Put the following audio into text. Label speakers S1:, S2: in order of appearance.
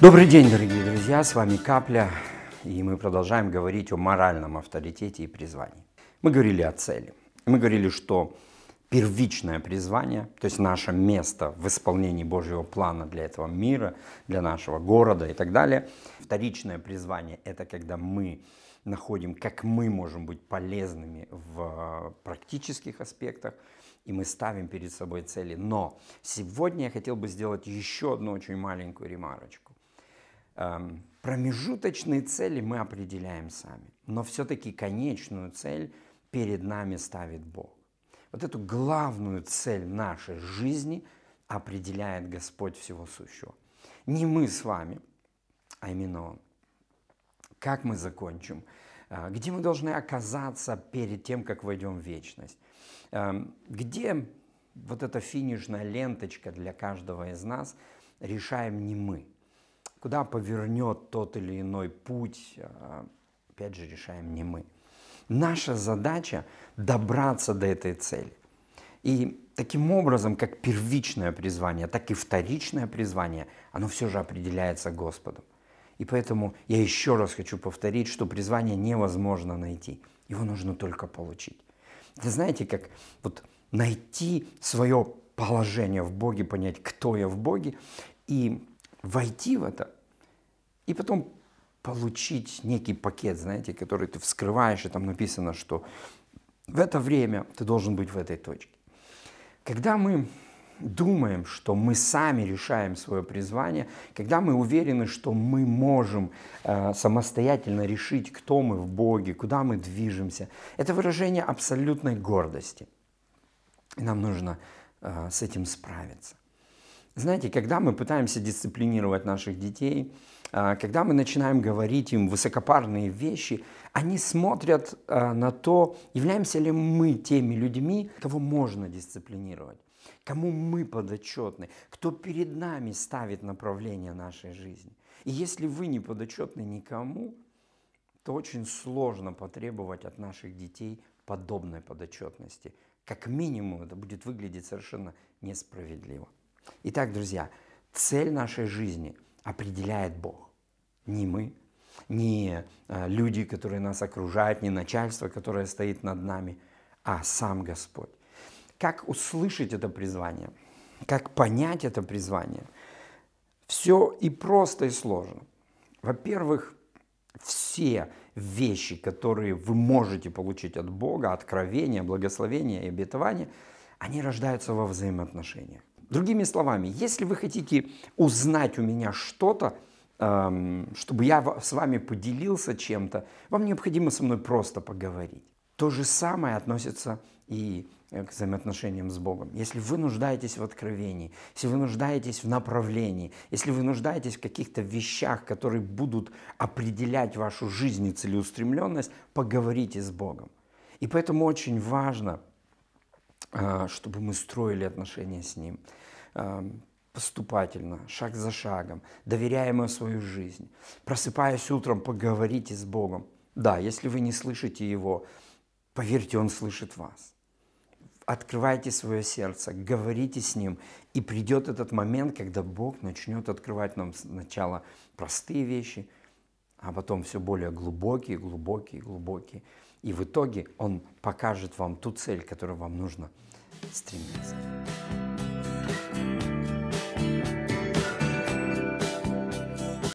S1: Добрый день, дорогие друзья, с вами Капля, и мы продолжаем говорить о моральном авторитете и призвании. Мы говорили о цели, мы говорили, что первичное призвание, то есть наше место в исполнении Божьего плана для этого мира, для нашего города и так далее. Вторичное призвание – это когда мы находим, как мы можем быть полезными в практических аспектах, и мы ставим перед собой цели. Но сегодня я хотел бы сделать еще одну очень маленькую ремарочку. Эм, промежуточные цели мы определяем сами, но все-таки конечную цель перед нами ставит Бог. Вот эту главную цель нашей жизни определяет Господь всего сущего. Не мы с вами, а именно Он. Как мы закончим? Э, где мы должны оказаться перед тем, как войдем в вечность? Эм, где вот эта финишная ленточка для каждого из нас решаем не мы – Куда повернет тот или иной путь, а, опять же, решаем не мы. Наша задача – добраться до этой цели. И таким образом, как первичное призвание, так и вторичное призвание, оно все же определяется Господом. И поэтому я еще раз хочу повторить, что призвание невозможно найти. Его нужно только получить. Вы знаете, как вот найти свое положение в Боге, понять, кто я в Боге, и войти в это и потом получить некий пакет, знаете, который ты вскрываешь, и там написано, что в это время ты должен быть в этой точке. Когда мы думаем, что мы сами решаем свое призвание, когда мы уверены, что мы можем э, самостоятельно решить, кто мы в Боге, куда мы движемся, это выражение абсолютной гордости. И нам нужно э, с этим справиться. Знаете, когда мы пытаемся дисциплинировать наших детей, а, когда мы начинаем говорить им высокопарные вещи, они смотрят а, на то, являемся ли мы теми людьми, кого можно дисциплинировать, кому мы подотчетны, кто перед нами ставит направление нашей жизни. И если вы не подотчетны никому, то очень сложно потребовать от наших детей подобной подотчетности. Как минимум это будет выглядеть совершенно несправедливо. Итак, друзья, цель нашей жизни определяет Бог, не мы, не э, люди, которые нас окружают, не начальство, которое стоит над нами, а сам Господь. Как услышать это призвание? Как понять это призвание? Все и просто, и сложно. Во-первых, все вещи, которые вы можете получить от Бога, откровения, благословения и обетования, они рождаются во взаимоотношениях. Другими словами, если вы хотите узнать у меня что-то, эм, чтобы я с вами поделился чем-то, вам необходимо со мной просто поговорить. То же самое относится и э, к взаимоотношениям с Богом. Если вы нуждаетесь в откровении, если вы нуждаетесь в направлении, если вы нуждаетесь в каких-то вещах, которые будут определять вашу жизнь и целеустремленность, поговорите с Богом. И поэтому очень важно а, чтобы мы строили отношения с Ним а, поступательно, шаг за шагом, доверяя свою жизнь. Просыпаясь утром, поговорите с Богом. Да, если вы не слышите Его, поверьте, Он слышит вас. Открывайте свое сердце, говорите с Ним, и придет этот момент, когда Бог начнет открывать нам сначала простые вещи, а потом все более глубокие, глубокие, глубокие. И в итоге он покажет вам ту цель, к которой вам нужно стремиться.